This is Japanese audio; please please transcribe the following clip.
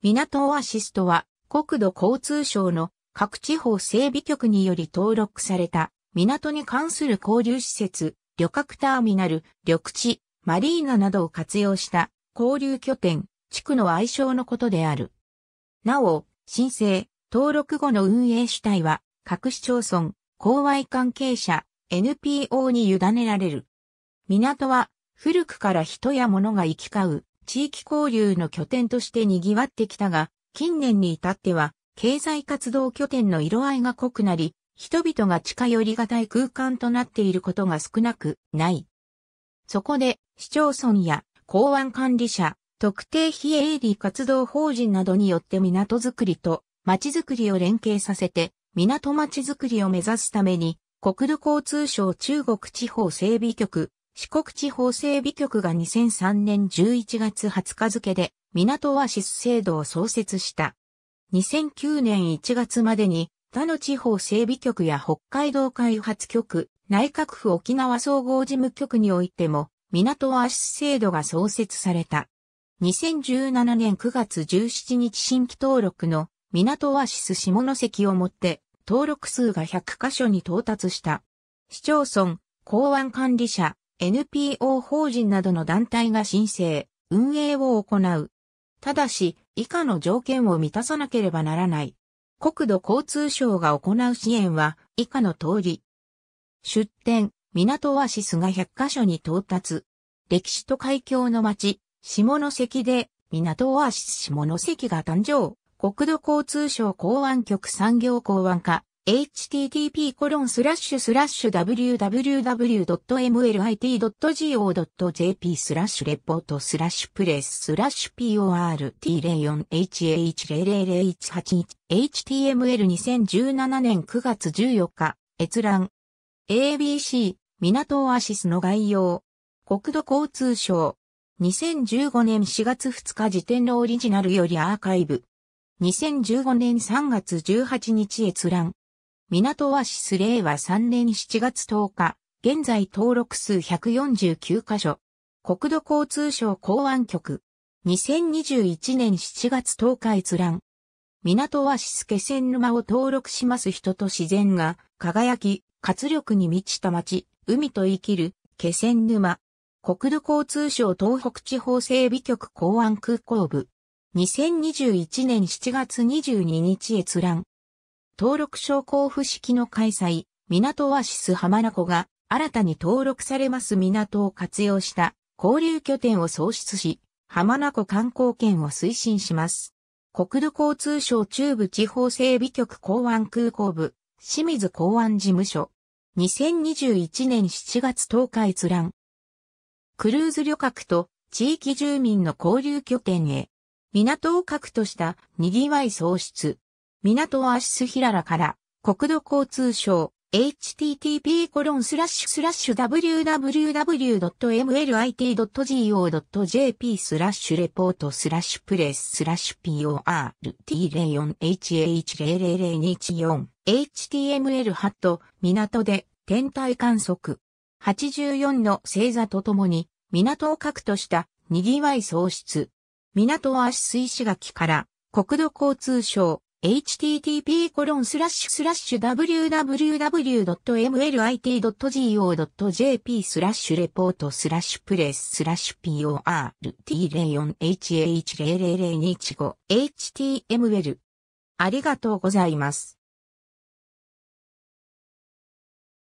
港オアシストは国土交通省の各地方整備局により登録された港に関する交流施設、旅客ターミナル、緑地、マリーナなどを活用した交流拠点、地区の愛称のことである。なお、申請、登録後の運営主体は各市町村、公賄関係者、NPO に委ねられる。港は古くから人や物が行き交う地域交流の拠点として賑わってきたが、近年に至っては、経済活動拠点の色合いが濃くなり、人々が近寄りがたい空間となっていることが少なくない。そこで、市町村や港湾管理者、特定非営利活動法人などによって港づくりと町づくりを連携させて、港町づくりを目指すために、国土交通省中国地方整備局四国地方整備局が2003年11月20日付で港オアシス制度を創設した。2009年1月までに他の地方整備局や北海道開発局、内閣府沖縄総合事務局においても港オアシス制度が創設された。2017年9月17日新規登録の港オアシス下関をもって登録数が100カ所に到達した。市町村、港湾管理者、NPO 法人などの団体が申請、運営を行う。ただし、以下の条件を満たさなければならない。国土交通省が行う支援は、以下の通り。出店、港オアシスが100カ所に到達。歴史と海峡の町、下関で、港オアシス下関が誕生。国土交通省港湾局産業港湾課、http://www.mlit.go.jp スラッシュレポートスラッシュプレススラッシュ port04hh00018 html2017 年9月14日閲覧 ABC 港オアシスの概要国土交通省2015年4月2日時点のオリジナルよりアーカイブ2015年3月18日閲覧港オアシス令和3年7月10日、現在登録数149カ所。国土交通省公安局。2021年7月10日閲覧。港オアシス気仙沼を登録します人と自然が輝き、活力に満ちた街、海と生きる気仙沼。国土交通省東北地方整備局公安空港部。2021年7月22日閲覧。登録証交付式の開催、港はアシス浜名湖が新たに登録されます港を活用した交流拠点を創出し、浜名湖観光圏を推進します。国土交通省中部地方整備局港湾空港部、清水港湾事務所。2021年7月10日閲覧。クルーズ旅客と地域住民の交流拠点へ、港を核とした賑わい創出。港オアシスヒララから国土交通省 http://www.mlit.go.jp スラッシュレポートスラッシュプレススラッシュ port04hh00024 html ハット港で天体観測84の星座とともに港を核とした賑わい喪失港足水石垣から国土交通省 http://www.mlit.go.jp スラッシュレポートスラッシュプレススラッシュ port04h00025html ありがとうございます。